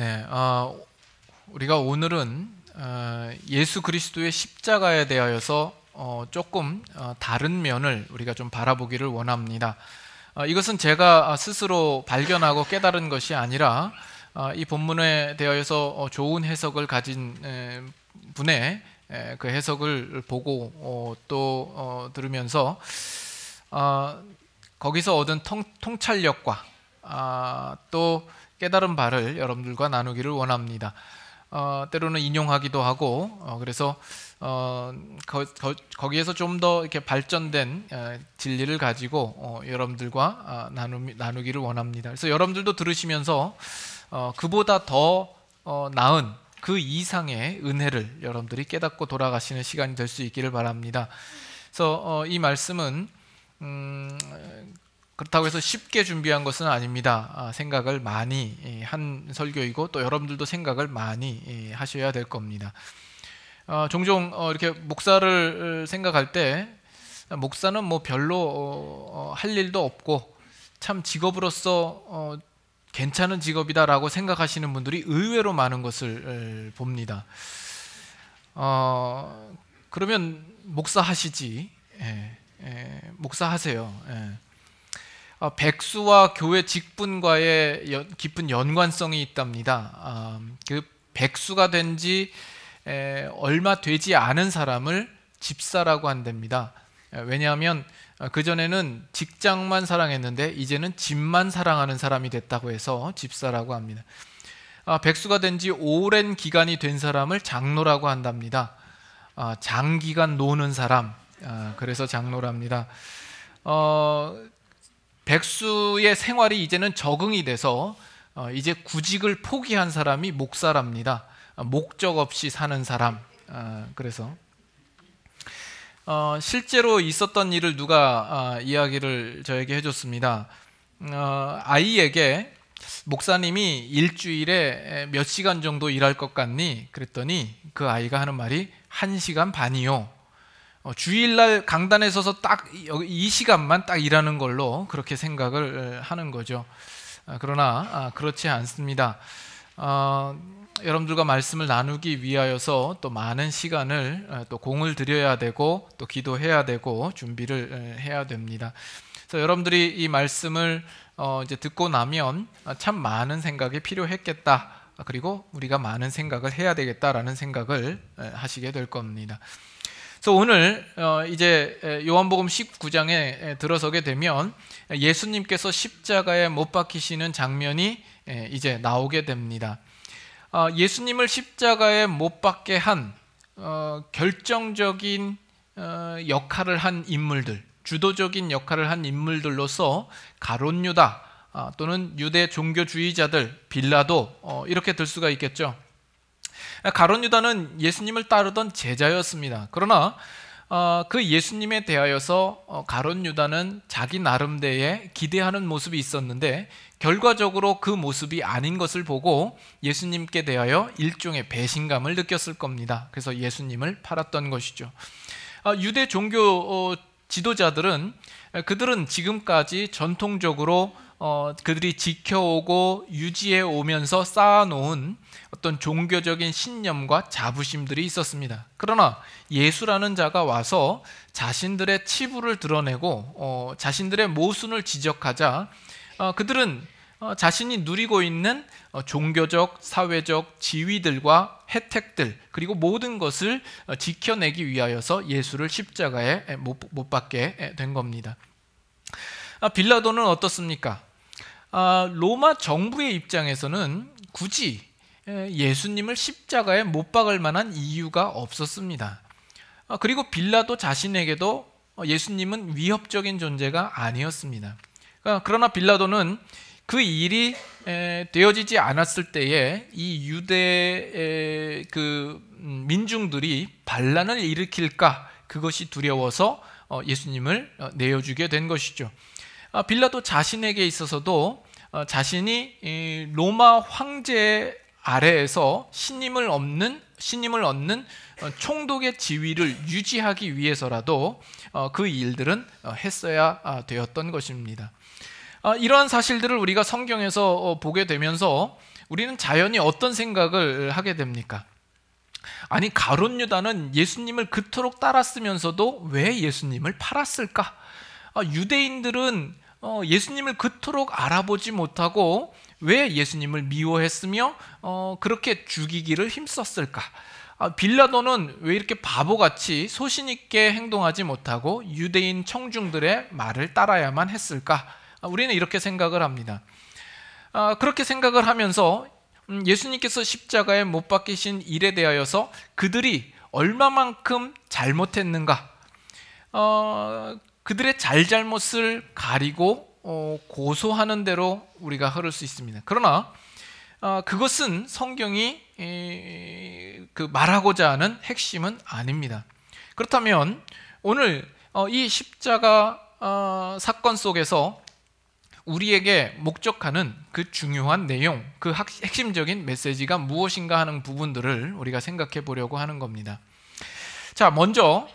네, 어, 우리가 오늘은 어, 예수 그리스도의 십자가에 대하여서 어, 조금 어, 다른 면을 우리가 좀 바라보기를 원합니다. 어, 이것은 제가 어, 스스로 발견하고 깨달은 것이 아니라 이 본문에 대하여서 좋은 해석을 가진 분의 그 해석을 보고 또 들으면서 거기서 얻은 통, 찰력과 아, 또 깨달은 바를 여러분들과 나누기를 원합니다. 어, 때로는 인용하기도 하고 어, 그래서 어, 거, 거 기에서 좀 더 이렇게 발전된 에, 어, 진리를 가지고 어, 여러분들과 아, 나누, 기를 원합니다. 그래서 여러분들도 들으시면서 어, 그보다 더 나은 그 이상의 은혜를 여러분들이 깨닫고 돌아가시는 시간이 될 수 있기를 바랍니다. 그래서 이 말씀은 음, 그렇다고 해서 쉽게 준비한 것은 아닙니다. 아, 생각을 많이 예, 한 설교이고 또 여러분들도 생각을 많이 예, 하셔야 될 겁니다. 어, 종종 어, 이렇게 목사를 어, 생각할 때 목사는 뭐 별로 할 일도 없고 참 직업으로서 괜찮은 직업이다라고 생각하시는 분들이 의외로 많은 것을 봅니다. 그러면 목사 하시지, 예, 목사 하세요. 어, 백수와 교회 직분과의 깊은 연관성이 있답니다. 아, 그 백수가 된 지 얼마 되지 않은 사람을 집사라고 한답니다. 왜냐하면 어, 그전에는 직장만 사랑했는데 이제는 집만 사랑하는 사람이 됐다고 해서 집사라고 합니다. 아, 백수가 된 지 오랜 기간이 된 사람을 장로라고 한답니다. 아, 장기간 노는 사람, 그래서 장로랍니다. 어, 백수의 생활이 이제는 적응이 돼서 어, 이제 구직을 포기한 사람이 목사랍니다. 어, 목적 없이 사는 사람. 어, 그래서 실제로 있었던 일을 누가 이야기를 저에게 해줬습니다. 아이에게 목사님이 일주일에 몇 시간 정도 일할 것 같니? 그랬더니 그 아이가 하는 말이 한 시간 반이요. 어, 주일날 강단에 서서 딱 이 시간만 딱 일하는 걸로 그렇게 생각을 하는 거죠. 아, 그러나 아, 그렇지 않습니다. 어, 여러분들과 말씀을 나누기 위하여서 또 많은 시간을 또 공을 들여야 되고 또 기도해야 되고 준비를 해야 됩니다. 그래서 여러분들이 이 말씀을 어, 이제 듣고 나면 아, 참 많은 생각이 필요했겠다. 그리고 우리가 많은 생각을 해야 되겠다라는 생각을 하시게 될 겁니다. 그래서 오늘 어, 이제 요한복음 19장에 들어서게 되면 예수님께서 십자가에 못 박히시는 장면이 이제 나오게 됩니다. 어, 예수님을 십자가에 못 박게 한 어, 결정적인 역할을 한 인물들, 주도적인 역할을 한 인물들로서 가론 유다 아, 또는 유대 종교주의자들 빌라도 이렇게 들 수가 있겠죠. 가론 유다는 예수님을 따르던 제자였습니다. 그러나 어, 그 예수님에 대하여서 어, 가론 유다는 자기 나름대에 기대하는 모습이 있었는데 결과적으로 그 모습이 아닌 것을 보고 예수님께 대하여 일종의 배신감을 느꼈을 겁니다. 그래서 예수님을 팔았던 것이죠. 어, 유대 종교 지도자들은 그들은 지금까지 전통적으로 그들이 지켜오고 유지해 오면서 쌓아놓은 어떤 종교적인 신념과 자부심들이 있었습니다. 그러나 예수라는 자가 와서 자신들의 치부를 드러내고 어, 자신들의 모순을 지적하자 어, 그들은 어, 자신이 누리고 있는 어, 종교적, 사회적 지위들과 혜택들 그리고 모든 것을 어, 지켜내기 위하여서 예수를 십자가에 못, 못 박게 된 겁니다. 아, 빌라도는 어떻습니까? 아, 로마 정부의 입장에서는 굳이 예, 예수님을 십자가에 못 박을 만한 이유가 없었습니다. 어, 그리고 빌라도 자신에게도 어, 예수님은 위협적인 존재가 아니었습니다. 그러니까 그러나 빌라도는 그 일이 되어지지 않았을 때에 이 유대의 그 음, 민중들이 반란을 일으킬까 그것이 두려워서 어, 예수님을 내어주게 된 것이죠. 아, 빌라도 자신에게 있어서도 자신이 로마 황제 아래에서 신임을 얻는 신임을 얻는 어, 총독의 지위를 유지하기 위해서라도 어, 그 일들은 어, 했어야 아, 되었던 것입니다. 아, 이러한 사실들을 우리가 성경에서 보게 되면서 우리는 자연히 어떤 생각을 하게 됩니까? 아니 가론 유다는 예수님을 그토록 따랐으면서도 왜 예수님을 팔았을까? 아, 유대인들은 어, 예수님을 그토록 알아보지 못하고 왜 예수님을 미워했으며 어, 그렇게 죽이기를 힘썼을까? 아, 빌라도는 왜 이렇게 바보같이 소신있게 행동하지 못하고 유대인 청중들의 말을 따라야만 했을까? 아, 우리는 이렇게 생각을 합니다. 아, 그렇게 생각을 하면서 음, 예수님께서 십자가에 못 박히신 일에 대하여서 그들이 얼마만큼 잘못했는가? 어, 그들의 잘잘못을 가리고 어, 고소하는 대로 우리가 흐를 수 있습니다. 그러나 어, 그것은 성경이 그 말하고자 하는 핵심은 아닙니다. 그렇다면 오늘 어, 이 십자가 사건 속에서 우리에게 목적하는 그 중요한 내용, 그 핵심적인 메시지가 무엇인가 하는 부분들을 우리가 생각해 보려고 하는 겁니다. 자, 먼저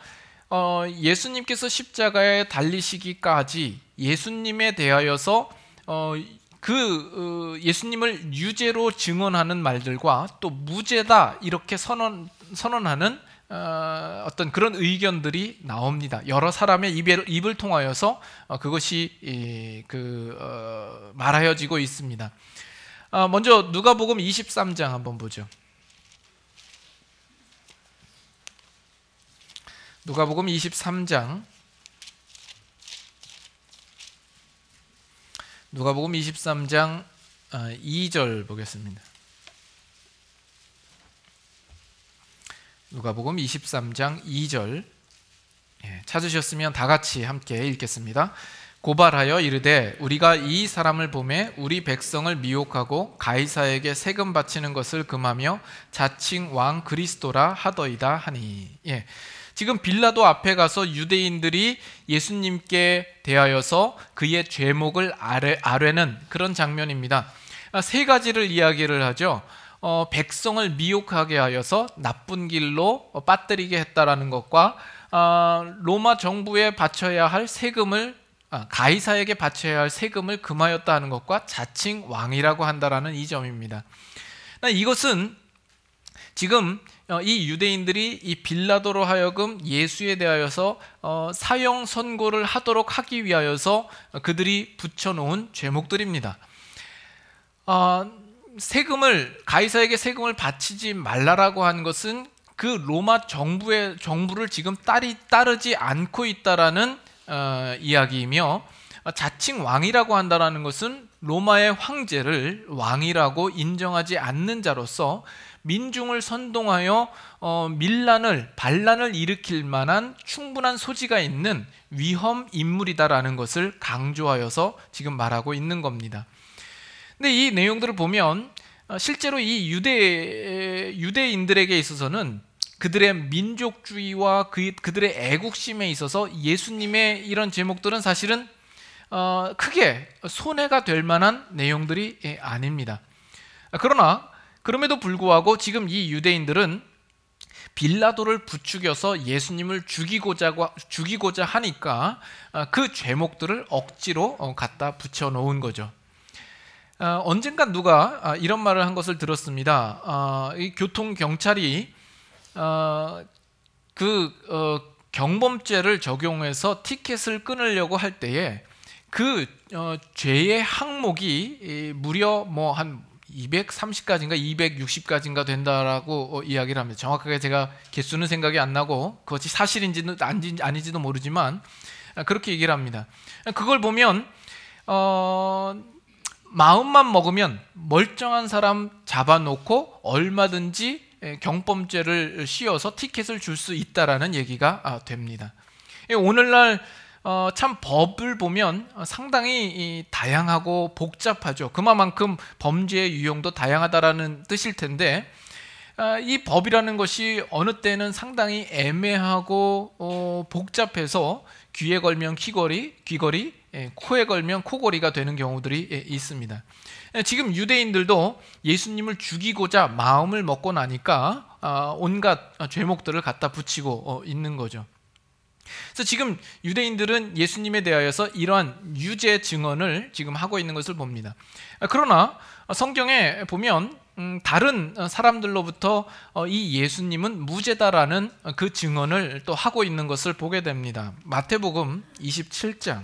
어, 예수님께서 십자가에 달리시기까지 예수님에 대하여서 어, 그 어, 예수님을 유죄로 증언하는 말들과 또 무죄다 이렇게 선언 선언하는 어, 어떤 그런 의견들이 나옵니다. 여러 사람의 입을, 입을 통하여서 어, 그것이 그 말하여지고 있습니다. 먼저 누가복음 23장 한번 보죠. 누가복음 23장 누가복음 23장 2절 어, 보겠습니다. 누가복음 23장 2절 예, 찾으셨으면 다 같이 함께 읽겠습니다. 고발하여 이르되 우리가 이 사람을 보매 우리 백성을 미혹하고 가이사에게 세금 바치는 것을 금하며 자칭 왕 그리스도라 하더이다 하니 예. 지금 빌라도 앞에 가서 유대인들이 예수님께 대하여서 그의 죄목을 아뢰, 아뢰는 그런 장면입니다. 아, 세 가지를 이야기를 하죠. 어, 백성을 미혹하게 하여서 나쁜 길로 어, 빠뜨리게 했다라는 것과 어, 로마 정부에 바쳐야 할 세금을 아, 가이사에게 바쳐야 할 세금을 금하였다 하는 것과 자칭 왕이라고 한다라는 이 점입니다. 이것은 지금 어, 이 유대인들이 이 빌라도로 하여금 예수에 대하여서 어, 사형 선고를 하도록 하기 위하여서 그들이 붙여놓은 죄목들입니다. 어, 세금을 가이사에게 세금을 바치지 말라라고 한 것은 그 로마 정부의 정부를 지금 따리 따르지 않고 있다라는 이야기이며 자칭 왕이라고 한다라는 것은 로마의 황제를 왕이라고 인정하지 않는 자로서 민중을 선동하여 어, 밀란을 반란을 일으킬 만한 충분한 소지가 있는 위험 인물이다라는 것을 강조하여서 지금 말하고 있는 겁니다. 근데 이 내용들을 보면 어, 실제로 이 유대 유대인들에게 있어서는 그들의 민족주의와 그, 그들의 애국심에 있어서 예수님의 이런 제목들은 사실은 어, 크게 손해가 될 만한 내용들이 예, 아닙니다. 아, 그러나 그럼에도 불구하고 지금 이 유대인들은 빌라도를 부추겨서 예수님을 죽이고자, 죽이고자 하니까 아, 그 죄목들을 억지로 어, 갖다 붙여놓은 거죠. 아, 언젠가 누가 아, 이런 말을 한 것을 들었습니다. 교통경찰이 그 어, 경범죄를 적용해서 티켓을 끊으려고 할 때에 그 어, 죄의 항목이 무려 뭐한 230까지인가 260까지인가 된다라고 어, 이야기를 합니다. 정확하게 제가 개수는 생각이 안 나고 그것이 사실인지는 아닌지도 모르지만 아, 그렇게 얘기를 합니다. 그걸 보면 어, 마음만 먹으면 멀쩡한 사람 잡아놓고 얼마든지 경범죄를 씌워서 티켓을 줄 수 있다라는 얘기가 아, 됩니다. 예, 오늘날 어, 참 법을 보면 어, 상당히 이, 다양하고 복잡하죠. 그만큼 범죄의 유형도 다양하다라는 뜻일 텐데 어, 이 법이라는 것이 어느 때는 상당히 애매하고 어, 복잡해서 귀에 걸면 귀걸이, 귀걸이, 예, 코에 걸면 코걸이가 되는 경우들이 예, 있습니다. 예, 지금 유대인들도 예수님을 죽이고자 마음을 먹고 나니까 아, 온갖 죄목들을 갖다 붙이고 어, 있는 거죠. 그래서 지금 유대인들은 예수님에 대하여서 이러한 유죄 증언을 지금 하고 있는 것을 봅니다. 아, 그러나 성경에 보면 음, 다른 사람들로부터 어, 이 예수님은 무죄다라는 그 증언을 또 하고 있는 것을 보게 됩니다. 마태복음 27장.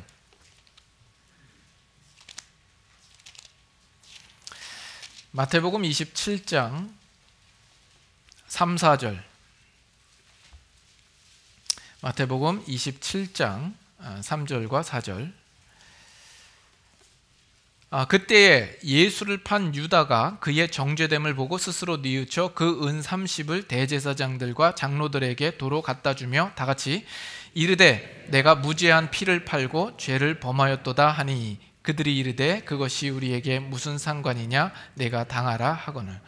마태복음 27장 3, 4절. 마태복음 27장 3절과 아, 4절 아, 그때에 예수를 판 유다가 그의 정죄됨을 보고 스스로 뉘우쳐 그 은 30을 대제사장들과 장로들에게 도로 갖다 주며 다 같이 이르되 내가 무죄한 피를 팔고 죄를 범하였도다 하니 그들이 이르되 그것이 우리에게 무슨 상관이냐 내가 당하라 하거늘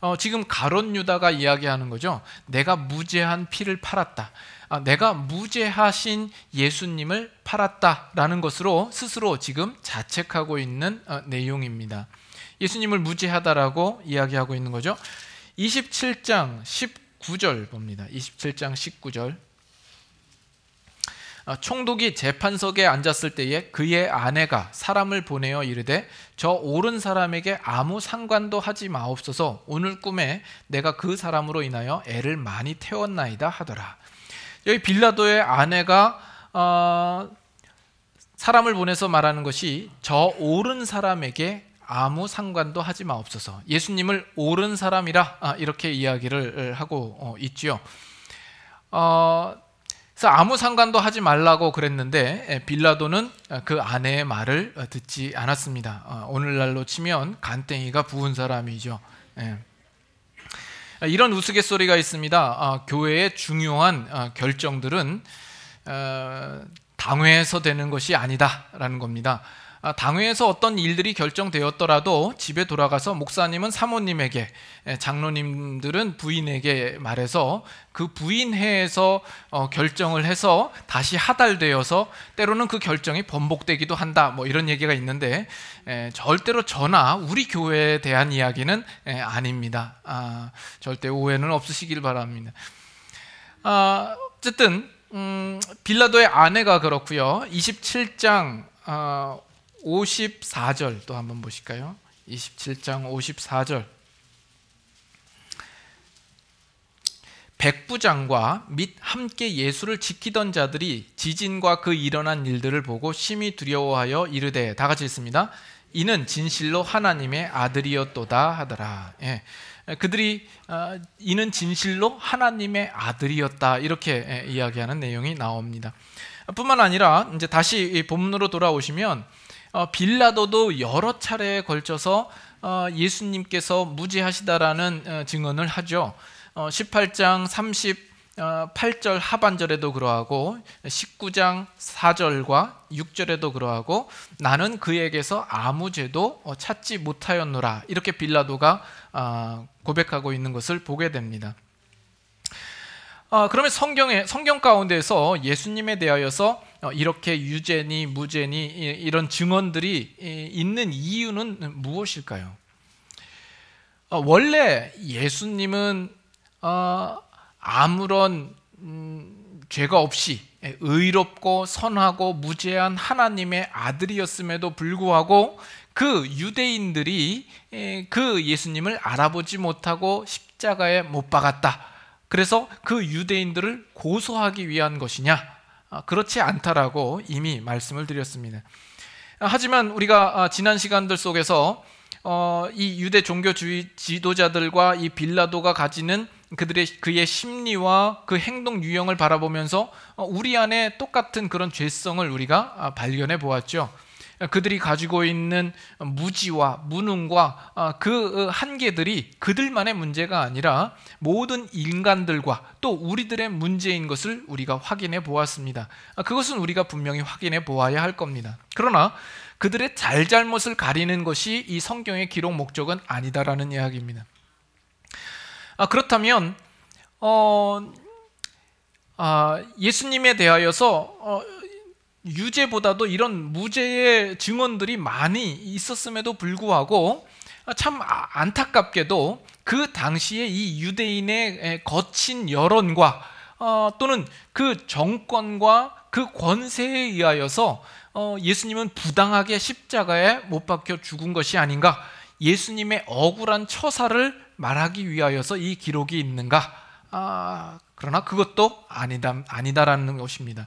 어, 지금 가론 유다가 이야기하는 거죠 내가 무죄한 피를 팔았다 아, 내가 무죄하신 예수님을 팔았다라는 것으로 스스로 지금 자책하고 있는 어, 내용입니다. 예수님을 무죄하다라고 이야기하고 있는 거죠. 27장 19절 봅니다. 27장 19절. 어, 총독이 재판석에 앉았을 때에 그의 아내가 사람을 보내어 이르되 저 옳은 사람에게 아무 상관도 하지 마옵소서 오늘 꿈에 내가 그 사람으로 인하여 애를 많이 태웠나이다 하더라 여기 빌라도의 아내가 어, 사람을 보내서 말하는 것이 저 옳은 사람에게 아무 상관도 하지 마옵소서. 예수님을 옳은 사람이라 아, 이렇게 이야기를 어, 하고 어, 있지요. 어, 그래서 아무 상관도 하지 말라고 그랬는데 예, 빌라도는 어, 그 아내의 말을 어, 듣지 않았습니다. 오늘날로 치면 간땡이가 부은 사람이죠. 예. 이런 우스갯소리가 있습니다. 아, 교회의 중요한 아, 결정들은 어, 당회에서 되는 것이 아니다라는 겁니다. 아, 당회에서 어떤 일들이 결정되었더라도 집에 돌아가서 목사님은 사모님에게 예, 장로님들은 부인에게 말해서 그 부인회에서 어, 결정을 해서 다시 하달되어서 때로는 그 결정이 번복되기도 한다 뭐 이런 얘기가 있는데 예, 절대로 저나 우리 교회에 대한 이야기는 예, 아닙니다 아, 절대 오해는 없으시길 바랍니다 아, 어쨌든 음, 빌라도의 아내가 그렇고요 27장 54절 또 한번 보실까요? 27장 54절 백부장과 및 함께 예수를 지키던 자들이 지진과 그 일어난 일들을 보고 심히 두려워하여 이르되 다 같이 있습니다. 이는 진실로 하나님의 아들이었도다 하더라. 예. 그들이 어, 이는 진실로 하나님의 아들이었다 이렇게 예, 이야기하는 내용이 나옵니다. 뿐만 아니라 이제 다시 본문으로 돌아오시면 어, 빌라도도 여러 차례에 걸쳐서 어, 예수님께서 무지하시다라는 어, 증언을 하죠. 18장 38절 하반절에도 그러하고 19장 4절과 6절에도 그러하고 나는 그에게서 아무 죄도 찾지 못하였노라 이렇게 빌라도가 아, 고백하고 있는 것을 보게 됩니다. 어, 그러면 성경에 성경 가운데서 예수님에 대하여서 어, 이렇게 유죄니 무죄니 이런 증언들이 있는 이유는 무엇일까요? 어, 원래 예수님은 어, 아무런 음, 죄가 없이 예, 의롭고 선하고 무죄한 하나님의 아들이었음에도 불구하고 그 유대인들이 예, 그 예수님을 알아보지 못하고 십자가에 못 박았다. 그래서 그 유대인들을 고소하기 위한 것이냐? 아, 그렇지 않다라고 이미 말씀을 드렸습니다. 아, 하지만 우리가 아, 지난 시간들 속에서 어, 이 유대 종교주의 지도자들과 이 빌라도가 가지는 그들의 그의 심리와 그 행동 유형을 바라보면서 어, 우리 안에 똑같은 그런 죄성을 우리가 발견해 보았죠. 그들이 가지고 있는 무지와 무능과 아, 그 어, 한계들이 그들만의 문제가 아니라 모든 인간들과 또 우리들의 문제인 것을 우리가 확인해 보았습니다. 아, 그것은 우리가 분명히 확인해 보아야 할 겁니다. 그러나 그들의 잘잘못을 가리는 것이 이 성경의 기록 목적은 아니다라는 이야기입니다. 아, 그렇다면 어, 예수님에 대하여서 어, 유죄보다도 이런 무죄의 증언들이 많이 있었음에도 불구하고 참 아, 안타깝게도 그 당시에 이 유대인의 거친 여론과 어, 또는 그 정권과 그 권세에 의하여서 어, 예수님은 부당하게 십자가에 못 박혀 죽은 것이 아닌가 예수님의 억울한 처사를 말하기 위하여서 이 기록이 있는가 아, 그러나 그것도 아니다, 아니다라는 것입니다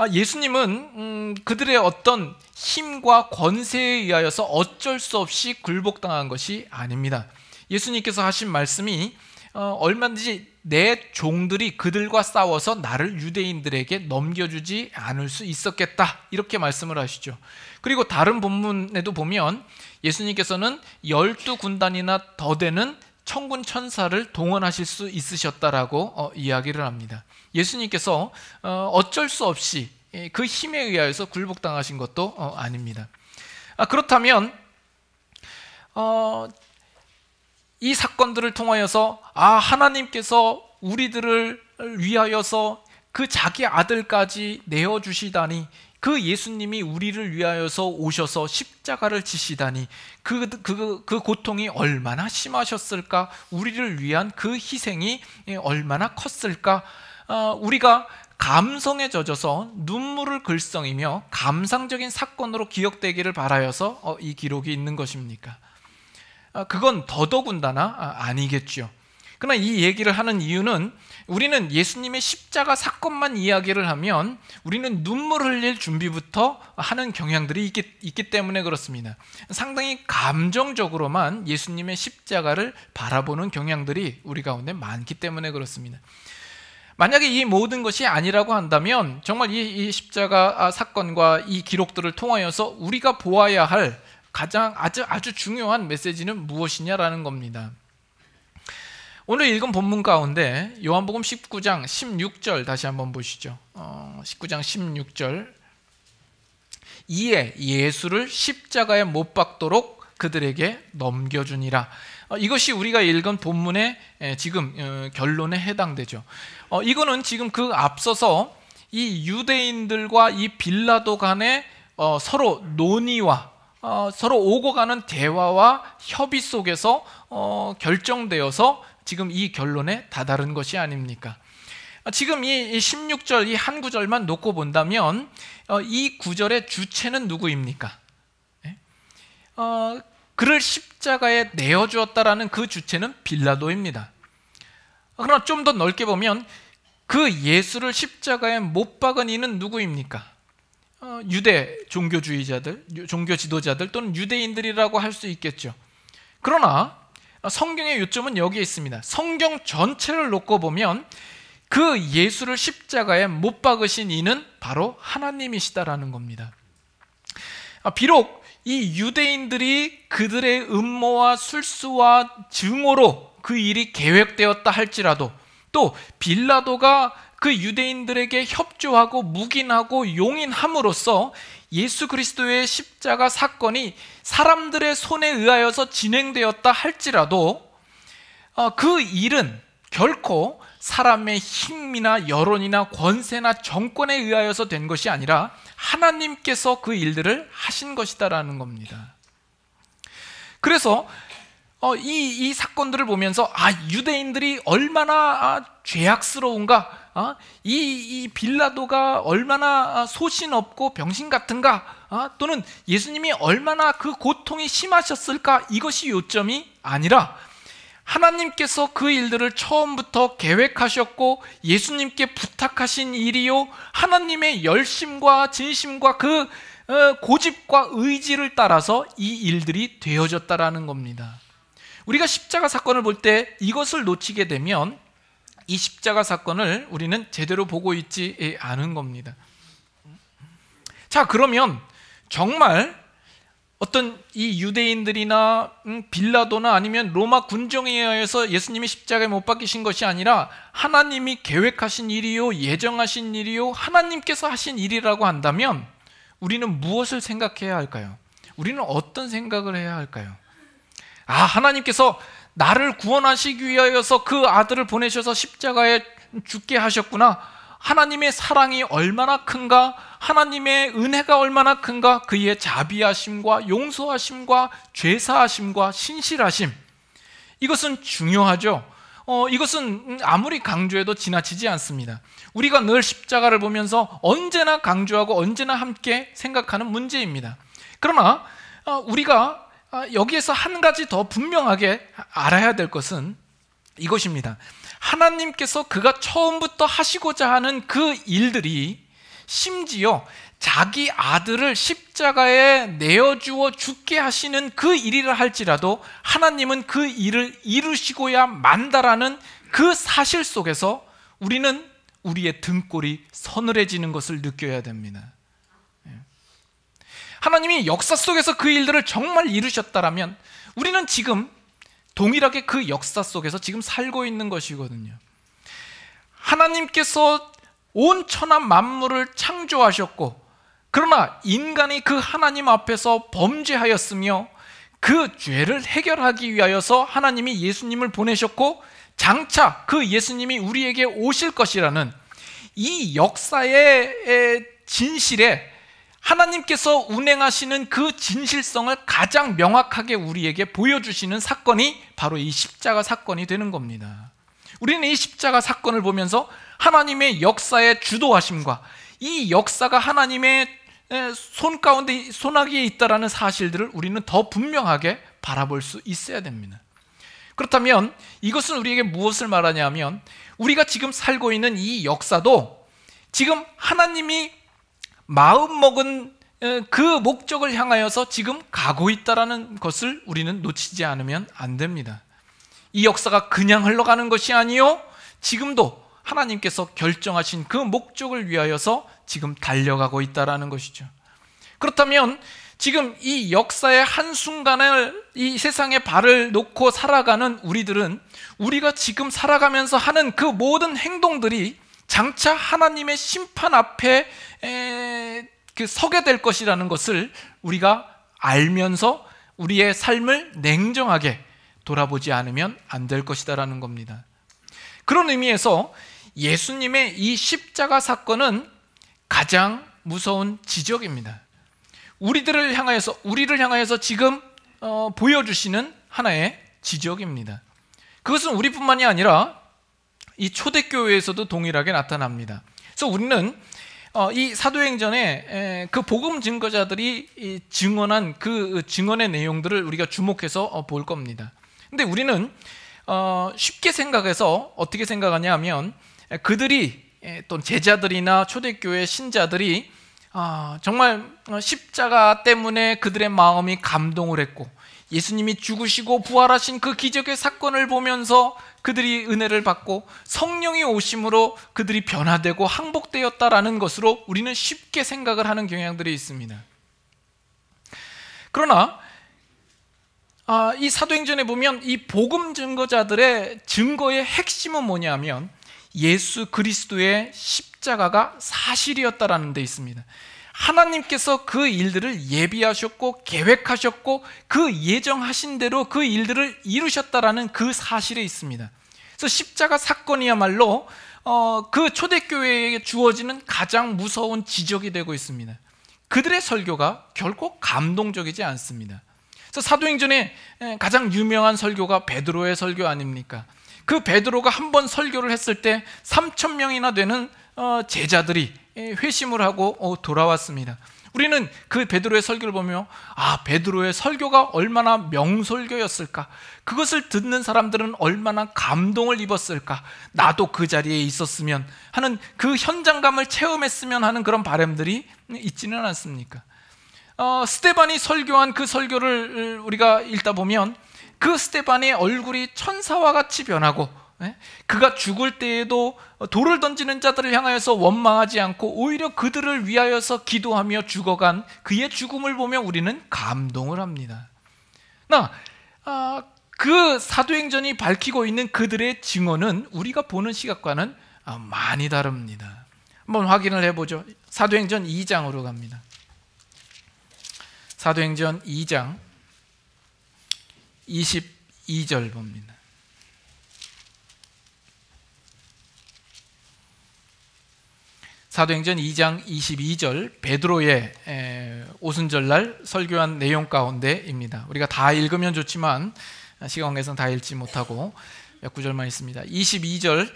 아, 예수님은 음, 그들의 어떤 힘과 권세에 의하여서 어쩔 수 없이 굴복당한 것이 아닙니다. 예수님께서 하신 말씀이 어, 얼마든지 내 종들이 그들과 싸워서 나를 유대인들에게 넘겨주지 않을 수 있었겠다 이렇게 말씀을 하시죠. 그리고 다른 본문에도 보면 예수님께서는 열두 군단이나 더 되는 천군 천사를 동원하실 수 있으셨다라고 어, 이야기를 합니다. 예수님께서 어, 어쩔 수 없이 예, 그 힘에 의하여서 굴복당하신 것도 어, 아닙니다. 아, 그렇다면 어, 이 사건들을 통하여서 아 하나님께서 우리들을 위하여서 그 자기 아들까지 내어 주시다니 그 예수님이 우리를 위하여서 오셔서 십자가를 지시다니 그, 그, 그 고통이 얼마나 심하셨을까 우리를 위한 그 희생이 예, 얼마나 컸을까 어, 우리가 감성에 젖어서 눈물을 글썽이며 감상적인 사건으로 기억되기를 바라여서 어, 이 기록이 있는 것입니까? 어, 그건 더더군다나 아, 아니겠죠 그러나 이 얘기를 하는 이유는 우리는 예수님의 십자가 사건만 이야기를 하면 우리는 눈물 흘릴 준비부터 하는 경향들이 있기, 있기 때문에 그렇습니다. 상당히 감정적으로만 예수님의 십자가를 바라보는 경향들이 우리 가운데 많기 때문에 그렇습니다. 만약에 이 모든 것이 아니라고 한다면 정말 이, 이 십자가 아, 사건과 이 기록들을 통하여서 우리가 보아야 할 가장 아주 아주 중요한 메시지는 무엇이냐라는 겁니다. 오늘 읽은 본문 가운데 요한복음 19장 16절 다시 한번 보시죠. 어, 19장 16절 이에 예수를 십자가에 못 박도록 그들에게 넘겨주니라. 어, 이것이 우리가 읽은 본문의 지금 어, 결론에 해당되죠. 어, 이거는 지금 그 앞서서 이 유대인들과 이 빌라도 간의 어, 서로 논의와 어, 서로 오고 가는 대화와 협의 속에서 어, 결정되어서 지금 이 결론에 다다른 것이 아닙니까? 어, 지금 이 16절, 이 한 구절만 놓고 본다면 어, 이 구절의 주체는 누구입니까? 예? 어, 그를 십자가에 내어주었다라는 그 주체는 빌라도입니다. 그러나 좀 더 넓게 보면 그 예수를 십자가에 못 박은 이는 누구입니까? 어, 유대 종교주의자들, 종교 지도자들 또는 유대인들이라고 할 수 있겠죠. 그러나 성경의 요점은 여기에 있습니다. 성경 전체를 놓고 보면 그 예수를 십자가에 못 박으신 이는 바로 하나님이시다라는 겁니다. 아, 비록 이 유대인들이 그들의 음모와 술수와 증오로 그 일이 계획되었다 할지라도 또 빌라도가 그 유대인들에게 협조하고 묵인하고 용인함으로써 예수 그리스도의 십자가 사건이 사람들의 손에 의하여서 진행되었다 할지라도 어, 그 일은 결코 사람의 힘이나 여론이나 권세나 정권에 의하여서 된 것이 아니라 하나님께서 그 일들을 하신 것이다라는 겁니다. 그래서 어, 이, 이 사건들을 보면서 아 유대인들이 얼마나 아, 죄악스러운가, 아, 이, 이 빌라도가 얼마나 아, 소신 없고 병신 같은가, 아, 또는 예수님이 얼마나 그 고통이 심하셨을까 이것이 요점이 아니라 하나님께서 그 일들을 처음부터 계획하셨고 예수님께 부탁하신 일이요 하나님의 열심과 진심과 그 어, 고집과 의지를 따라서 이 일들이 되어졌다라는 겁니다. 우리가 십자가 사건을 볼 때 이것을 놓치게 되면 이 십자가 사건을 우리는 제대로 보고 있지 않은 겁니다. 자, 그러면 정말 어떤 이 유대인들이나 음, 빌라도나 아니면 로마 군정에 의해서 예수님이 십자가에 못 박히신 것이 아니라 하나님이 계획하신 일이요 예정하신 일이요 하나님께서 하신 일이라고 한다면 우리는 무엇을 생각해야 할까요? 우리는 어떤 생각을 해야 할까요? 아, 하나님께서 나를 구원하시기 위하여서 그 아들을 보내셔서 십자가에 죽게 하셨구나. 하나님의 사랑이 얼마나 큰가, 하나님의 은혜가 얼마나 큰가, 그의 자비하심과 용서하심과 죄사하심과 신실하심. 이것은 중요하죠. 어, 이것은 아무리 강조해도 지나치지 않습니다. 우리가 늘 십자가를 보면서 언제나 강조하고 언제나 함께 생각하는 문제입니다. 그러나 어, 우리가 아, 여기에서 한 가지 더 분명하게 알아야 될 것은 이것입니다. 하나님께서 그가 처음부터 하시고자 하는 그 일들이 심지어 자기 아들을 십자가에 내어주어 죽게 하시는 그 일이라 할지라도 하나님은 그 일을 이루시고야 만다라는 그 사실 속에서 우리는 우리의 등골이 서늘해지는 것을 느껴야 됩니다. 하나님이 역사 속에서 그 일들을 정말 이루셨다라면 우리는 지금 동일하게 그 역사 속에서 지금 살고 있는 것이거든요. 하나님께서 온 천하 만물을 창조하셨고 그러나 인간이 그 하나님 앞에서 범죄하였으며 그 죄를 해결하기 위하여서 하나님이 예수님을 보내셨고 장차 그 예수님이 우리에게 오실 것이라는 이 역사의 진실에 하나님께서 운행하시는 그 진실성을 가장 명확하게 우리에게 보여주시는 사건이 바로 이 십자가 사건이 되는 겁니다. 우리는 이 십자가 사건을 보면서 하나님의 역사의 주도하심과 이 역사가 하나님의 손 가운데 손아귀에 있다라는 사실들을 우리는 더 분명하게 바라볼 수 있어야 됩니다. 그렇다면 이것은 우리에게 무엇을 말하냐면 우리가 지금 살고 있는 이 역사도 지금 하나님이 마음먹은 어, 그 목적을 향하여서 지금 가고 있다라는 것을 우리는 놓치지 않으면 안 됩니다. 이 역사가 그냥 흘러가는 것이 아니요. 지금도 하나님께서 결정하신 그 목적을 위하여서 지금 달려가고 있다라는 것이죠. 그렇다면 지금 이 역사의 한순간에 이 세상에 발을 놓고 살아가는 우리들은 우리가 지금 살아가면서 하는 그 모든 행동들이 장차 하나님의 심판 앞에 그 서게 될 것이라는 것을 우리가 알면서 우리의 삶을 냉정하게 돌아보지 않으면 안 될 것이다라는 겁니다. 그런 의미에서 예수님의 이 십자가 사건은 가장 무서운 지적입니다. 우리들을 향하여서 우리를 향하여서 지금 어, 보여주시는 하나의 지적입니다. 그것은 우리뿐만이 아니라 이 초대교회에서도 동일하게 나타납니다. 그래서 우리는 어, 이 사도행전에 그 복음 증거자들이 증언한 그 증언의 내용들을 우리가 주목해서 어, 볼 겁니다. 근데 우리는 어, 쉽게 생각해서 어떻게 생각하냐 하면 그들이 또 제자들이나 초대교회 신자들이 아, 정말 십자가 때문에 그들의 마음이 감동을 했고 예수님이 죽으시고 부활하신 그 기적의 사건을 보면서 그들이 은혜를 받고 성령이 오심으로 그들이 변화되고 항복되었다라는 것으로 우리는 쉽게 생각을 하는 경향들이 있습니다. 그러나 아, 이 사도행전에 보면 이 복음 증거자들의 증거의 핵심은 뭐냐면 예수 그리스도의 십자가가 사실이었다라는 데 있습니다. 하나님께서 그 일들을 예비하셨고 계획하셨고 그 예정하신 대로 그 일들을 이루셨다라는 그 사실에 있습니다. 그래서 십자가 사건이야말로 어, 그 초대교회에 게 주어지는 가장 무서운 지적이 되고 있습니다. 그들의 설교가 결코 감동적이지 않습니다. 그래서 사도행전에 가장 유명한 설교가 베드로의 설교 아닙니까? 그 베드로가 한 번 설교를 했을 때 3천 명이나 되는 어, 제자들이 예, 회심을 하고 어, 돌아왔습니다. 우리는 그 베드로의 설교를 보며 아 베드로의 설교가 얼마나 명설교였을까 그것을 듣는 사람들은 얼마나 감동을 입었을까 나도 그 자리에 있었으면 하는 그 현장감을 체험했으면 하는 그런 바람들이 있지는 않습니까? 어, 스테반이 설교한 그 설교를 우리가 읽다 보면 그 스테반의 얼굴이 천사와 같이 변하고 예? 그가 죽을 때에도 돌을 던지는 자들을 향하여서 원망하지 않고 오히려 그들을 위하여서 기도하며 죽어간 그의 죽음을 보며 우리는 감동을 합니다. 나, 아, 그 사도행전이 밝히고 있는 그들의 증언은 우리가 보는 시각과는 아, 많이 다릅니다. 한번 확인을 해보죠. 사도행전 2장으로 갑니다. 사도행전 2장 22절 봅니다. 사도행전 2장 22절 베드로의 오순절날 설교한 내용 가운데입니다. 우리가 다 읽으면 좋지만 아, 시간 관계상 다 읽지 못하고 몇 구절만 있습니다. 22절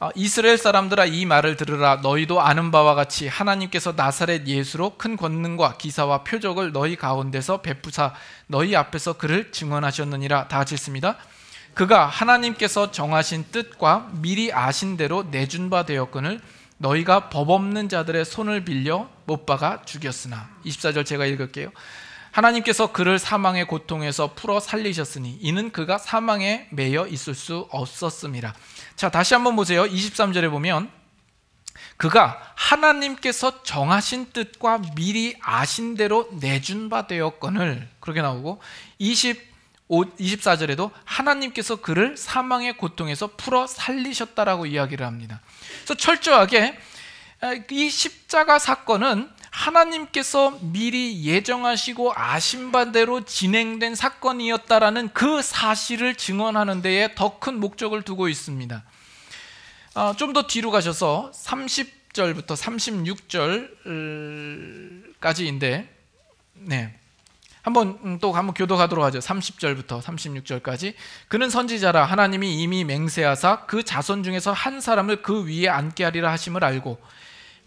아, 이스라엘 사람들아 이 말을 들으라 너희도 아는 바와 같이 하나님께서 나사렛 예수로 큰 권능과 기사와 표적을 너희 가운데서 베푸사 너희 앞에서 그를 증언하셨느니라 다 같이 읽습니다. 그가 하나님께서 정하신 뜻과 미리 아신 대로 내준 바 되었거늘 너희가 법 없는 자들의 손을 빌려 못 박아 죽였으나 24절 제가 읽을게요. 하나님께서 그를 사망의 고통에서 풀어 살리셨으니 이는 그가 사망에 매여 있을 수 없었습니다. 자, 다시 한번 보세요. 23절에 보면 그가 하나님께서 정하신 뜻과 미리 아신 대로 내준 바 되었건을 그렇게 나오고 24절에도 하나님께서 그를 사망의 고통에서 풀어 살리셨다라고 이야기를 합니다. 그래서 철저하게 이 십자가 사건은 하나님께서 미리 예정하시고 아신 바대로 진행된 사건이었다라는 그 사실을 증언하는 데에 더 큰 목적을 두고 있습니다. 어, 아, 좀더 뒤로 가셔서 30절부터 36절까지인데, 네. 한번 음, 또 한번 교도하도록 하죠. 30절부터 36절까지 그는 선지자라 하나님이 이미 맹세하사 그 자손 중에서 한 사람을 그 위에 앉게 하리라 하심을 알고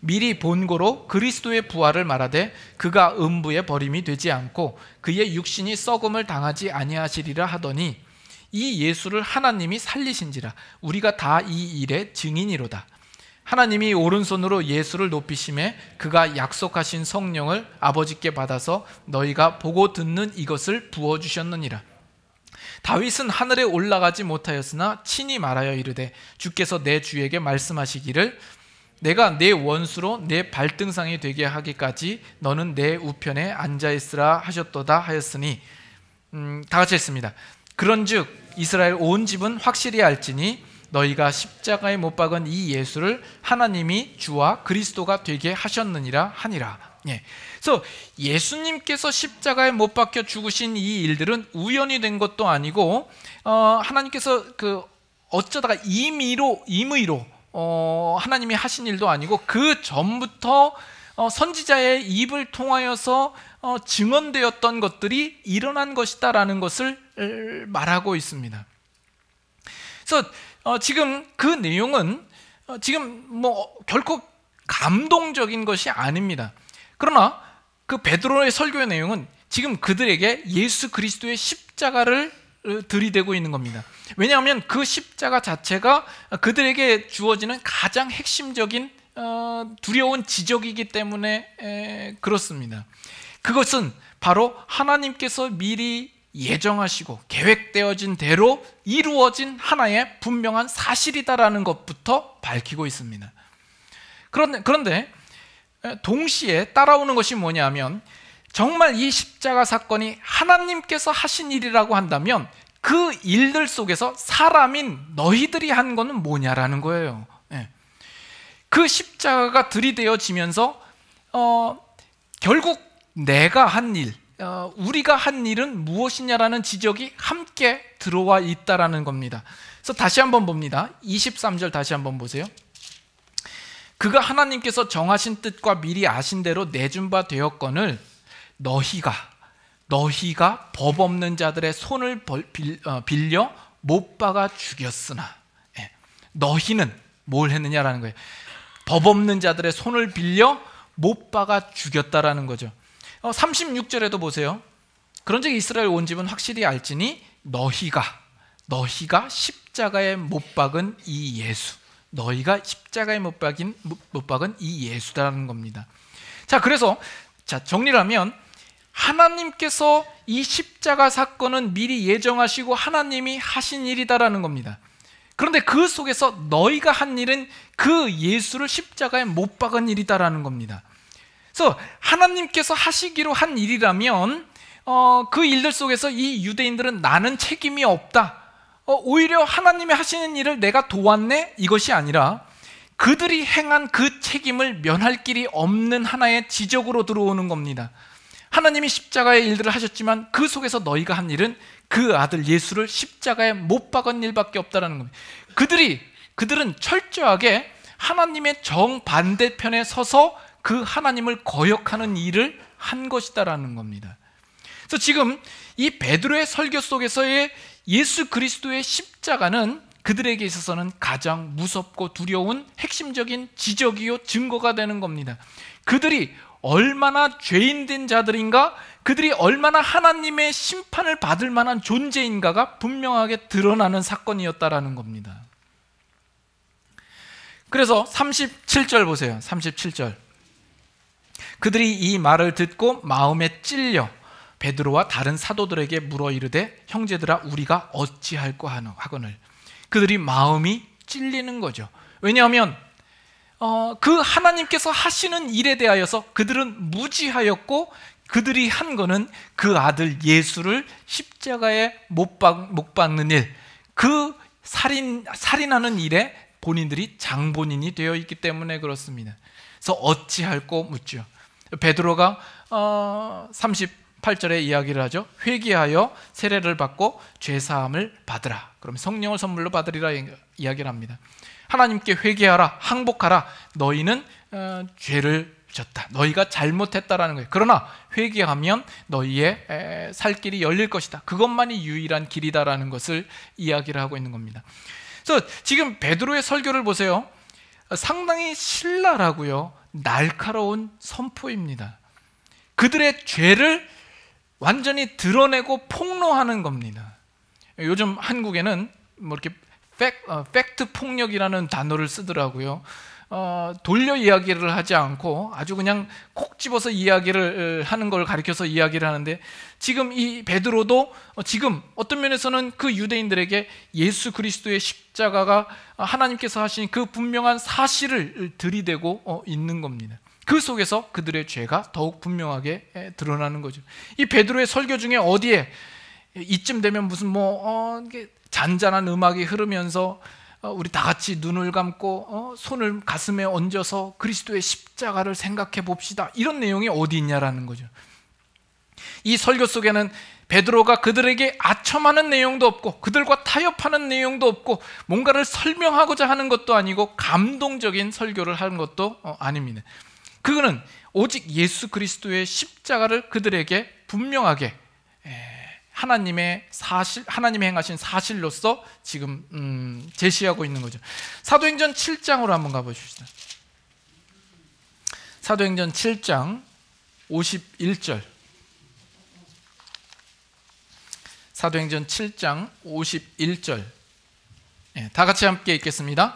미리 본고로 그리스도의 부활을 말하되 그가 음부의 버림이 되지 않고 그의 육신이 썩음을 당하지 아니하시리라 하더니 이 예수를 하나님이 살리신지라 우리가 다 이 일의 증인이로다. 하나님이 오른손으로 예수를 높이심에 그가 약속하신 성령을 아버지께 받아서 너희가 보고 듣는 이것을 부어 주셨느니라. 다윗은 하늘에 올라가지 못하였으나 친히 말하여 이르되 주께서 내 주에게 말씀하시기를 내가 내 원수로 내 발등상이 되게 하기까지 너는 내 우편에 앉아 있으라 하셨도다 하였으니 음, 다 같이 했습니다. 그런즉 이스라엘 온 집은 확실히 알지니 너희가 십자가에 못 박은 이 예수를 하나님이 주와 그리스도가 되게 하셨느니라 하니라. 예. 그래서 예수님께서 십자가에 못 박혀 죽으신 이 일들은 우연이 된 것도 아니고 어, 하나님께서 그 어쩌다가 임의로 임의로 어, 하나님이 하신 일도 아니고 그 전부터 어, 선지자의 입을 통하여서 어, 증언되었던 것들이 일어난 것이다라는 것을 말하고 있습니다. 그래서 어, 지금 그 내용은 어, 지금 뭐 결코 감동적인 것이 아닙니다. 그러나 그 베드로의 설교의 내용은 지금 그들에게 예수 그리스도의 십자가를 어, 들이대고 있는 겁니다. 왜냐하면 그 십자가 자체가 그들에게 주어지는 가장 핵심적인 어, 두려운 지적이기 때문에 그렇습니다. 그것은 바로 하나님께서 미리 예정하시고 계획되어진 대로 이루어진 하나의 분명한 사실이다라는 것부터 밝히고 있습니다. 그런데, 그런데 동시에 따라오는 것이 뭐냐면 정말 이 십자가 사건이 하나님께서 하신 일이라고 한다면 그 일들 속에서 사람인 너희들이 한 것은 뭐냐라는 거예요. 예. 그 십자가가 들이대어지면서 어, 결국 내가 한 일, 어, 우리가 한 일은 무엇이냐라는 지적이 함께 들어와 있다라는 겁니다. 그래서 다시 한번 봅니다. 23절 다시 한번 보세요. 그가 하나님께서 정하신 뜻과 미리 아신 대로 내준 바 되었건을 너희가 너희가 법 없는 자들의 손을 어, 빌려 못 박아 죽였으나 예. 너희는 뭘 했느냐라는 거예요. 법 없는 자들의 손을 빌려 못 박아 죽였다라는 거죠. 36절에도 어, 보세요. 그런즉 이스라엘 온 집은 확실히 알지니 너희가 너희가 십자가에 못 박은 이 예수 너희가 십자가에 못 박인 못 박은 이 예수다라는 겁니다. 자, 그래서 자, 정리를 하면 하나님께서 이 십자가 사건은 미리 예정하시고 하나님이 하신 일이다라는 겁니다. 그런데 그 속에서 너희가 한 일은 그 예수를 십자가에 못 박은 일이다라는 겁니다. 그래서 하나님께서 하시기로 한 일이라면 어, 그 일들 속에서 이 유대인들은 나는 책임이 없다. 어, 오히려 하나님이 하시는 일을 내가 도왔네 이것이 아니라 그들이 행한 그 책임을 면할 길이 없는 하나의 지적으로 들어오는 겁니다. 하나님이 십자가의 일들을 하셨지만 그 속에서 너희가 한 일은 그 아들 예수를 십자가에 못 박은 일밖에 없다라는 겁니다. 그들이 그들은 철저하게 하나님의 정반대편에 서서 그 하나님을 거역하는 일을 한 것이다라는 겁니다. 그래서 지금 이 베드로의 설교 속에서의 예수 그리스도의 십자가는 그들에게 있어서는 가장 무섭고 두려운 핵심적인 지적이요 증거가 되는 겁니다. 그들이 얼마나 죄인된 자들인가, 그들이 얼마나 하나님의 심판을 받을 만한 존재인가가 분명하게 드러나는 사건이었다라는 겁니다. 그래서 37절 보세요. 37절. 그들이 이 말을 듣고 마음에 찔려 베드로와 다른 사도들에게 물어 이르되 형제들아 우리가 어찌할꼬 하거늘 그들이 마음이 찔리는 거죠. 왜냐하면 어, 그 하나님께서 하시는 일에 대하여서 그들은 무지하였고 그들이 한 거는 그 아들 예수를 십자가에 못, 박, 못 박는 일, 그 살인, 살인하는 일에 본인들이 장본인이 되어 있기 때문에 그렇습니다. 그래서 어찌할꼬 묻죠. 베드로가 어, 38절에 이야기를 하죠. 회개하여 세례를 받고 죄 사함을 받으라. 그럼 성령을 선물로 받으리라 이야기를 합니다. 하나님께 회개하라, 항복하라. 너희는 어, 죄를 졌다. 너희가 잘못했다라는 거예요. 그러나 회개하면 너희의 에, 살 길이 열릴 것이다. 그것만이 유일한 길이다라는 것을 이야기를 하고 있는 겁니다. 그래서 지금 베드로의 설교를 보세요. 상당히 신랄하고요. 날카로운 선포입니다. 그들의 죄를 완전히 드러내고 폭로하는 겁니다. 요즘 한국에는 뭐 이렇게 팩, 어, 팩트 폭력이라는 단어를 쓰더라고요. 어, 돌려 이야기를 하지 않고 아주 그냥 콕 집어서 이야기를 어, 하는 걸 가리켜서 이야기를 하는데 지금 이 베드로도 어, 지금 어떤 면에서는 그 유대인들에게 예수 그리스도의 십자가가 하나님께서 하신 그 분명한 사실을 들이대고 어, 있는 겁니다. 그 속에서 그들의 죄가 더욱 분명하게 드러나는 거죠. 이 베드로의 설교 중에 어디에 이쯤 되면 무슨 뭐 어, 잔잔한 음악이 흐르면서 어, 우리 다 같이 눈을 감고 어, 손을 가슴에 얹어서 그리스도의 십자가를 생각해 봅시다. 이런 내용이 어디 있냐라는 거죠. 이 설교 속에는 베드로가 그들에게 아첨하는 내용도 없고 그들과 타협하는 내용도 없고 뭔가를 설명하고자 하는 것도 아니고 감동적인 설교를 하는 것도 어, 아닙니다. 그거는 오직 예수 그리스도의 십자가를 그들에게 분명하게 하나님의 사실 하나님이 행하신 사실로서 지금 음, 제시하고 있는 거죠. 사도행전 7장으로 한번 가보시죠. 사도행전 7장 51절. 사도행전 7장 51절. 예, 다 같이 함께 읽겠습니다.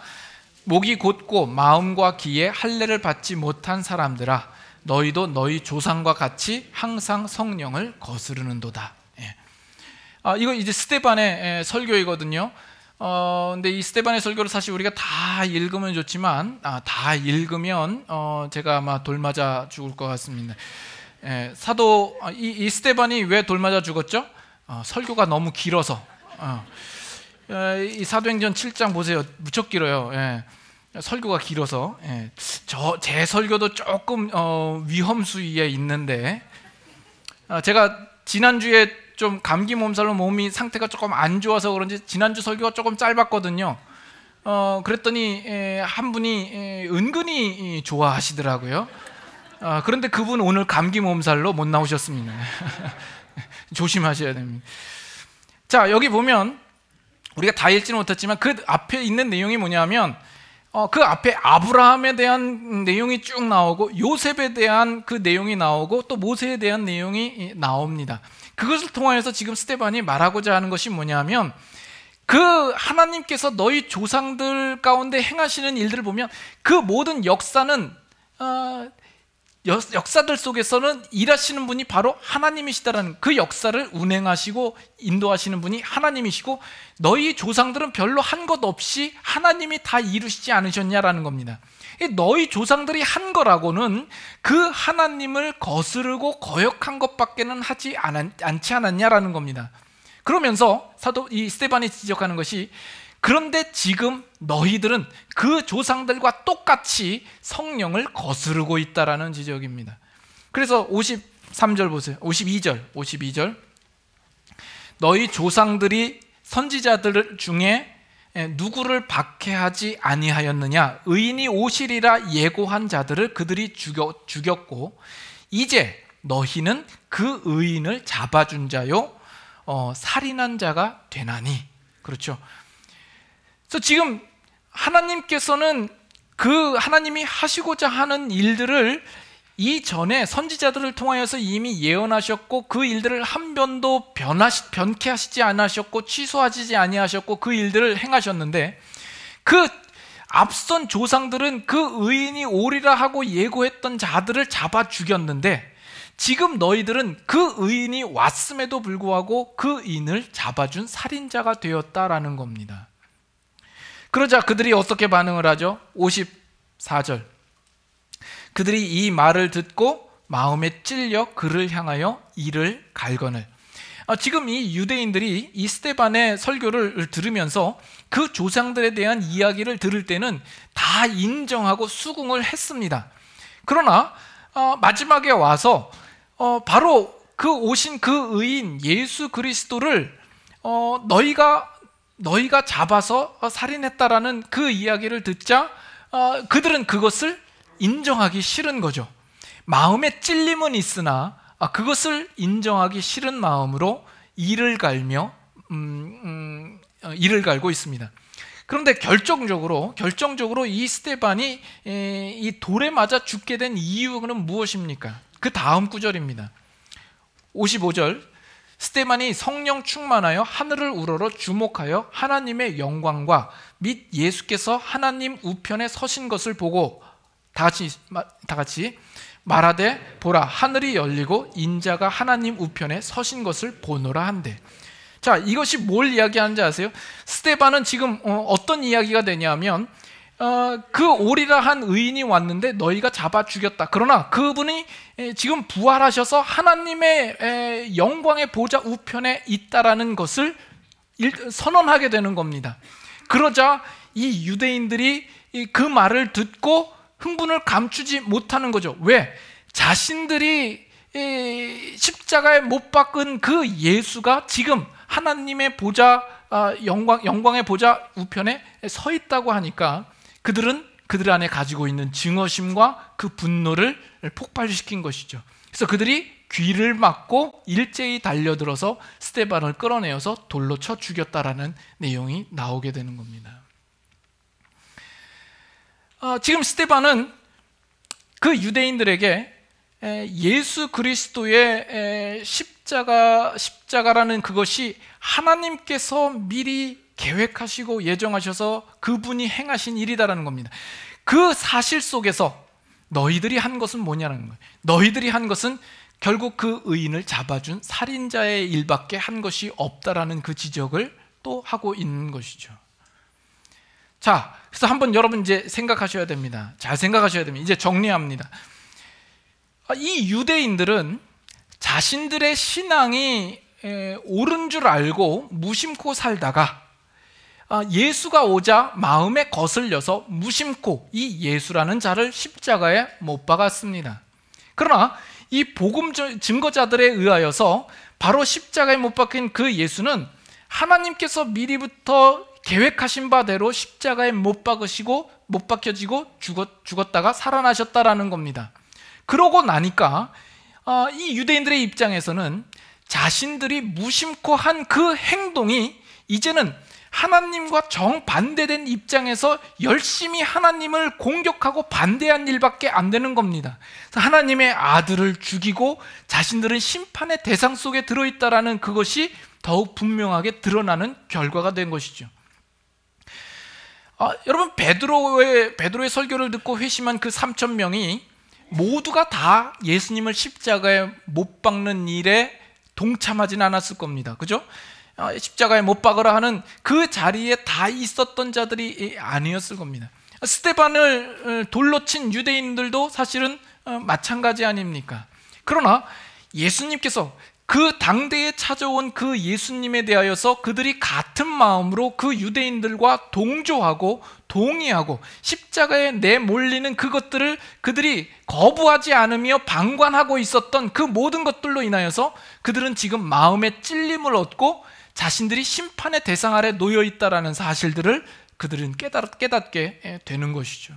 목이 곧고 마음과 귀에 할례를 받지 못한 사람들아 너희도 너희 조상과 같이 항상 성령을 거스르는도다. 아, 이거 이제 스테반의 예, 설교이거든요. 어, 근데 이 스테반의 설교를 사실 우리가 다 읽으면 좋지만, 아, 다 읽으면, 어, 제가 아마 돌맞아 죽을 것 같습니다. 예, 사도, 아, 이, 이, 스테반이 왜 돌맞아 죽었죠? 어, 설교가 너무 길어서. 어. 어 이 사도행전 7장 보세요. 무척 길어요. 예. 설교가 길어서. 예. 저, 제 설교도 조금, 어, 위험수위에 있는데, 아, 제가 지난주에 좀 감기 몸살로 몸이 상태가 조금 안 좋아서 그런지 지난주 설교가 조금 짧았거든요. 어, 그랬더니 에, 한 분이 에, 은근히 좋아하시더라고요. 어, 그런데 그분 오늘 감기 몸살로 못 나오셨습니다. 조심하셔야 됩니다. 자, 여기 보면 우리가 다 읽지는 못했지만 그 앞에 있는 내용이 뭐냐면 어, 그 앞에 아브라함에 대한 내용이 쭉 나오고 요셉에 대한 그 내용이 나오고 또 모세에 대한 내용이 나옵니다. 그것을 통하여서 지금 스테반이 말하고자 하는 것이 뭐냐면 그 하나님께서 너희 조상들 가운데 행하시는 일들을 보면 그 모든 역사는 어, 역사들 속에서는 일하시는 분이 바로 하나님이시다라는 그 역사를 운행하시고 인도하시는 분이 하나님이시고 너희 조상들은 별로 한 것 없이 하나님이 다 이루시지 않으셨냐라는 겁니다. 너희 조상들이 한 거라고는 그 하나님을 거스르고 거역한 것밖에는 하지 않, 지 않았냐라는 겁니다. 그러면서 사도 이 스테반이 지적하는 것이 그런데 지금 너희들은 그 조상들과 똑같이 성령을 거스르고 있다라는 지적입니다. 그래서 53절 보세요. 52절, 52절. 너희 조상들이 선지자들 중에 예, 누구를 박해하지 아니하였느냐 의인이 오시리라 예고한 자들을 그들이 죽여, 죽였고 이제 너희는 그 의인을 잡아준 자요 어, 살인한 자가 되나니 그렇죠 그래서 지금 하나님께서는 그 하나님이 하시고자 하는 일들을 이전에 선지자들을 통하여서 이미 예언하셨고 그 일들을 한 번도 변하시, 변케 하시지 않으셨고 취소하시지 아니하셨고 그 일들을 행하셨는데 그 앞선 조상들은 그 의인이 오리라 하고 예고했던 자들을 잡아 죽였는데 지금 너희들은 그 의인이 왔음에도 불구하고 그인을 잡아준 살인자가 되었다라는 겁니다. 그러자 그들이 어떻게 반응을 하죠? 54절. 그들이 이 말을 듣고 마음에 찔려 그를 향하여 이를 갈거늘. 아, 지금 이 유대인들이 이 스테반의 설교를 들으면서 그 조상들에 대한 이야기를 들을 때는 다 인정하고 수긍을 했습니다. 그러나 어, 마지막에 와서 어, 바로 그 오신 그 의인 예수 그리스도를 어, 너희가 너희가 잡아서 살인했다라는 그 이야기를 듣자 그들은 그것을 인정하기 싫은 거죠. 마음에 찔림은 있으나 아, 그것을 인정하기 싫은 마음으로 이를 갈며 음, 음, 이를 어, 갈고 있습니다. 그런데 결정적으로 결정적으로 이 스테반이 에, 이 돌에 맞아 죽게 된 이유는 무엇입니까? 그 다음 구절입니다. 55절 스테반이 성령 충만하여 하늘을 우러러 주목하여 하나님의 영광과 및 예수께서 하나님 우편에 서신 것을 보고 다 같이 다 같이 말하되 보라 하늘이 열리고 인자가 하나님 우편에 서신 것을 보노라 한대. 자, 이것이 뭘 이야기하는지 아세요? 스테반은 지금 어, 떤 이야기가 되냐면 어, 그 오리라 한 의인이 왔는데 너희가 잡아 죽였다. 그러나 그분이 지금 부활하셔서 하나님의 영광의 보좌 우편에 있다라는 것을 선언하게 되는 겁니다. 그러자 이 유대인들이 그 말을 듣고 흥분을 감추지 못하는 거죠. 왜? 자신들이 십자가에 못 박은 그 예수가 지금 하나님의 보좌 아, 영광 영광의 보좌 우편에 서 있다고 하니까 그들은 그들 안에 가지고 있는 증오심과 그 분노를 폭발시킨 것이죠. 그래서 그들이 귀를 막고 일제히 달려들어서 스테반을 끌어내어서 돌로 쳐 죽였다라는 내용이 나오게 되는 겁니다. 어, 지금 스테반은 그 유대인들에게 예수 그리스도의 십자가 십자가라는 그것이 하나님께서 미리 계획하시고 예정하셔서 그분이 행하신 일이다라는 겁니다. 그 사실 속에서 너희들이 한 것은 뭐냐는 거예요. 너희들이 한 것은 결국 그 의인을 잡아준 살인자의 일밖에 한 것이 없다라는 그 지적을 또 하고 있는 것이죠. 자, 그래서 한번 여러분 이제 생각하셔야 됩니다. 잘 생각하셔야 됩니다. 이제 정리합니다. 아, 이 유대인들은 자신들의 신앙이 옳은 줄 알고 무심코 살다가 아, 예수가 오자 마음에 거슬려서 무심코 이 예수라는 자를 십자가에 못 박았습니다. 그러나 이 복음 증거자들에 의하여서 바로 십자가에 못 박힌 그 예수는 하나님께서 미리부터 계획하신 바대로 십자가에 못 박으시고 못 박혀지고 죽었, 죽었다가 살아나셨다라는 겁니다. 그러고 나니까 어, 이 유대인들의 입장에서는 자신들이 무심코 한 그 행동이 이제는 하나님과 정반대된 입장에서 열심히 하나님을 공격하고 반대한 일밖에 안 되는 겁니다. 하나님의 아들을 죽이고 자신들은 심판의 대상 속에 들어있다라는 그것이 더욱 분명하게 드러나는 결과가 된 것이죠. 아, 여러분 베드로의 베드로의 설교를 듣고 회심한 그 3천 명이 모두가 다 예수님을 십자가에 못 박는 일에 동참하진 않았을 겁니다. 그죠? 아, 십자가에 못 박으라 하는 그 자리에 다 있었던 자들이 아니었을 겁니다. 스테반을 어, 돌로 친 유대인들도 사실은 어, 마찬가지 아닙니까? 그러나 예수님께서 그 당대에 찾아온 그 예수님에 대하여서 그들이 같은 마음으로 그 유대인들과 동조하고 동의하고 십자가에 내몰리는 그것들을 그들이 거부하지 않으며 방관하고 있었던 그 모든 것들로 인하여서 그들은 지금 마음의 찔림을 얻고 자신들이 심판의 대상 아래 놓여 있다라는 사실들을 그들은 깨닫, 깨닫게 예, 되는 것이죠.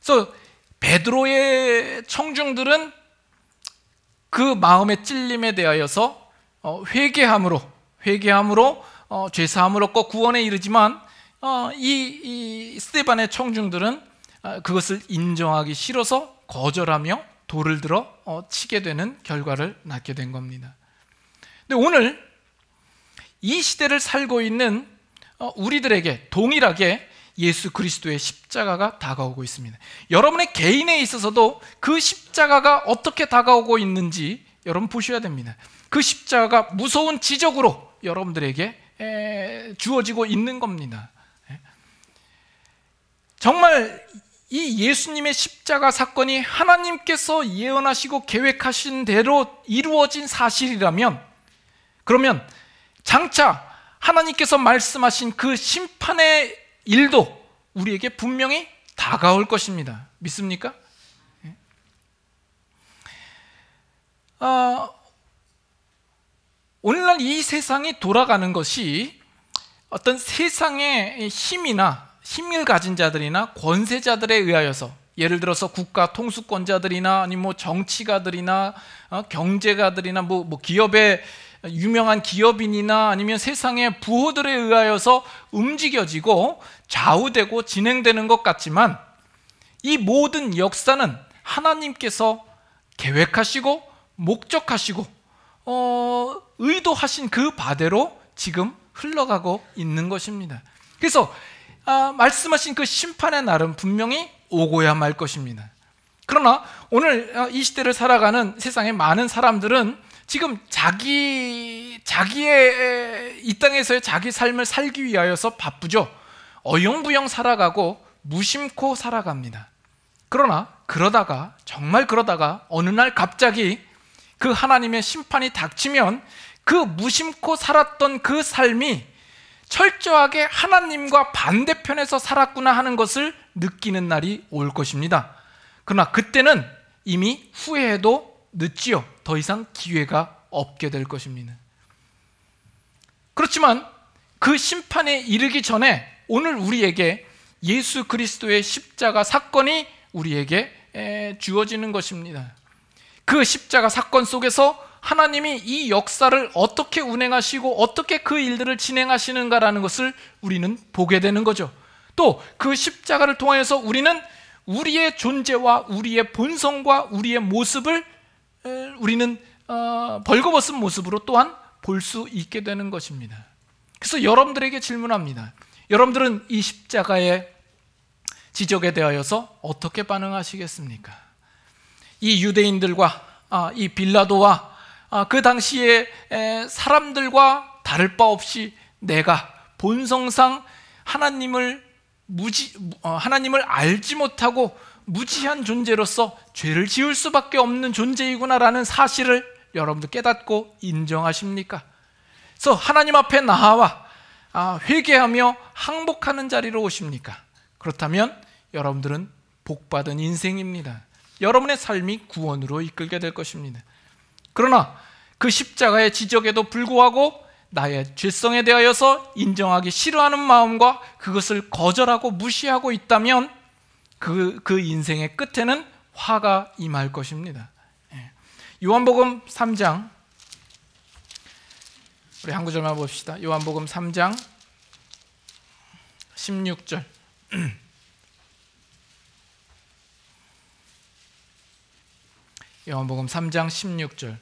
그래서 예. 베드로의 청중들은 그 마음의 찔림에 대하여서 어, 회개함으로 회개함으로 어, 죄사함을 얻고 구원에 이르지만 어, 이, 이 스테반의 청중들은 아, 그것을 인정하기 싫어서 거절하며 돌을 들어 치게 되는 결과를 낳게 된 겁니다. 근데 오늘 이 시대를 살고 있는 우리들에게 동일하게 예수 그리스도의 십자가가 다가오고 있습니다. 여러분의 개인에 있어서도 그 십자가가 어떻게 다가오고 있는지 여러분 보셔야 됩니다. 그 십자가가 무서운 지적으로 여러분들에게 주어지고 있는 겁니다. 정말 이 예수님의 십자가 사건이 하나님께서 예언하시고 계획하신 대로 이루어진 사실이라면 그러면 장차 하나님께서 말씀하신 그 심판의 일도 우리에게 분명히 다가올 것입니다. 믿습니까? 어, 오늘날 이 세상이 돌아가는 것이 어떤 세상의 힘이나 힘을 가진 자들이나 권세자들에 의하여서 예를 들어서 국가 통수권자들이나 아니 뭐 정치가들이나 어, 경제가들이나 뭐, 뭐 기업의 유명한 기업인이나 아니면 세상의 부호들에 의하여서 움직여지고 좌우되고 진행되는 것 같지만 이 모든 역사는 하나님께서 계획하시고 목적하시고 어, 의도하신 그 바대로 지금 흘러가고 있는 것입니다. 그래서 아, 말씀하신 그 심판의 날은 분명히 오고야 말 것입니다. 그러나 오늘 아, 이 시대를 살아가는 세상의 많은 사람들은 지금 자기 자기의 이 땅에서의 자기 삶을 살기 위하여서 바쁘죠. 어영부영 살아가고 무심코 살아갑니다. 그러나 그러다가 정말 그러다가 어느 날 갑자기 그 하나님의 심판이 닥치면 그 무심코 살았던 그 삶이 철저하게 하나님과 반대편에서 살았구나 하는 것을 느끼는 날이 올 것입니다. 그러나 그때는 이미 후회해도 늦지요. 더 이상 기회가 없게 될 것입니다. 그렇지만 그 심판에 이르기 전에 오늘 우리에게 예수 그리스도의 십자가 사건이 우리에게 주어지는 것입니다. 그 십자가 사건 속에서 하나님이 이 역사를 어떻게 운행하시고 어떻게 그 일들을 진행하시는가라는 것을 우리는 보게 되는 거죠. 또 그 십자가를 통하여서 우리는 우리의 존재와 우리의 본성과 우리의 모습을 우리는 어, 벌거벗은 모습으로 또한 볼 수 있게 되는 것입니다. 그래서 여러분들에게 질문합니다. 여러분들은 이 십자가의 지적에 대하여서 어떻게 반응하시겠습니까? 이 유대인들과 아, 이 빌라도와 아, 그 당시의 사람들과 다를 바 없이 내가 본성상 하나님을 무지 어, 하나님을 알지 못하고 무지한 존재로서 죄를 지을 수밖에 없는 존재이구나라는 사실을 여러분도 깨닫고 인정하십니까? 그래서 하나님 앞에 나와 아, 회개하며 항복하는 자리로 오십니까? 그렇다면 여러분들은 복받은 인생입니다. 여러분의 삶이 구원으로 이끌게 될 것입니다. 그러나 그 십자가의 지적에도 불구하고 나의 죄성에 대하여서 인정하기 싫어하는 마음과 그것을 거절하고 무시하고 있다면 그, 그 인생의 끝에는 화가 임할 것입니다. 예. 요한복음 3장 우리 한 구절만 봅시다. 요한복음 3장 16절 요한복음 3장 16절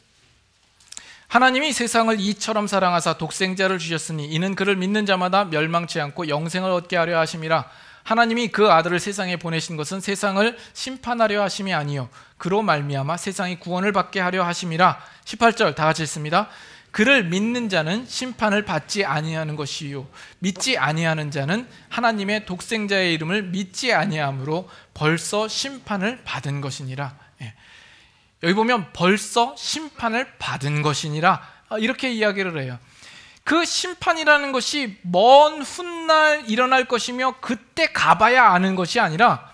하나님이 세상을 이처럼 사랑하사 독생자를 주셨으니 이는 그를 믿는 자마다 멸망치 않고 영생을 얻게 하려 하심이라 하나님이 그 아들을 세상에 보내신 것은 세상을 심판하려 하심이 아니요 그로 말미암아 세상이 구원을 받게 하려 하심이라 18절 다 같이 읽습니다. 그를 믿는 자는 심판을 받지 아니하는 것이요 믿지 아니하는 자는 하나님의 독생자의 이름을 믿지 아니함으로 벌써 심판을 받은 것이니라. 예. 여기 보면 벌써 심판을 받은 것이니라 아, 이렇게 이야기를 해요. 그 심판이라는 것이 먼 훗날 일어날 것이며 그때 가봐야 아는 것이 아니라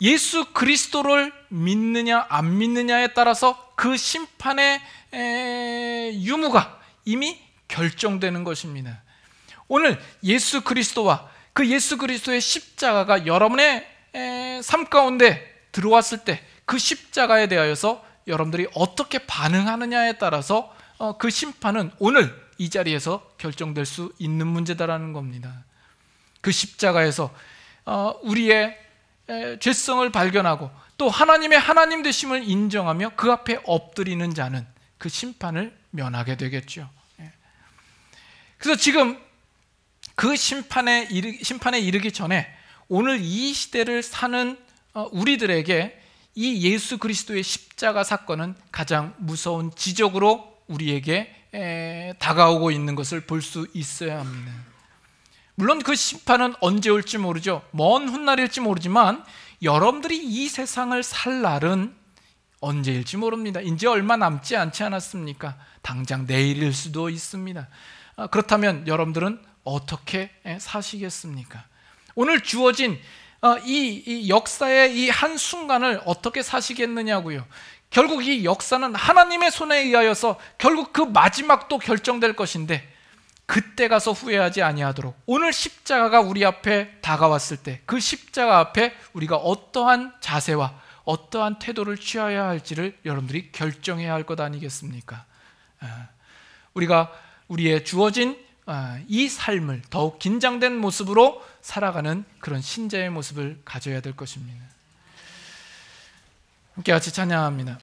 예수 그리스도를 믿느냐 안 믿느냐에 따라서 그 심판의 유무가 이미 결정되는 것입니다. 오늘 예수 그리스도와 그 예수 그리스도의 십자가가 여러분의 삶 가운데 들어왔을 때 그 십자가에 대하여서 여러분들이 어떻게 반응하느냐에 따라서 어, 그 심판은 오늘 이 자리에서 결정될 수 있는 문제다라는 겁니다. 그 십자가에서 어, 우리의 죄성을 발견하고 또 하나님의 하나님 되심을 인정하며 그 앞에 엎드리는 자는 그 심판을 면하게 되겠죠. 예. 그래서 지금 그 심판에 이르, 심판에 이르기 전에 오늘 이 시대를 사는 어, 우리들에게 이 예수 그리스도의 십자가 사건은 가장 무서운 지적으로 우리에게 다가오고 있는 것을 볼 수 있어야 합니다. 물론 그 심판은 언제 올지 모르죠. 먼 훗날일지 모르지만 여러분들이 이 세상을 살 날은 언제일지 모릅니다. 이제 얼마 남지 않지 않았습니까? 당장 내일일 수도 있습니다. 아, 그렇다면 여러분들은 어떻게 사시겠습니까? 오늘 주어진 어, 이 역사의 이 한순간을 어떻게 사시겠느냐고요. 결국 이 역사는 하나님의 손에 의하여서 결국 그 마지막도 결정될 것인데 그때 가서 후회하지 아니하도록 오늘 십자가가 우리 앞에 다가왔을 때 그 십자가 앞에 우리가 어떠한 자세와 어떠한 태도를 취해야 할지를 여러분들이 결정해야 할 것 아니겠습니까? 아, 우리가 우리의 주어진 아, 이 삶을 더욱 긴장된 모습으로 살아가는 그런 신자의 모습을 가져야 될 것입니다. 함께 같이 찬양합니다.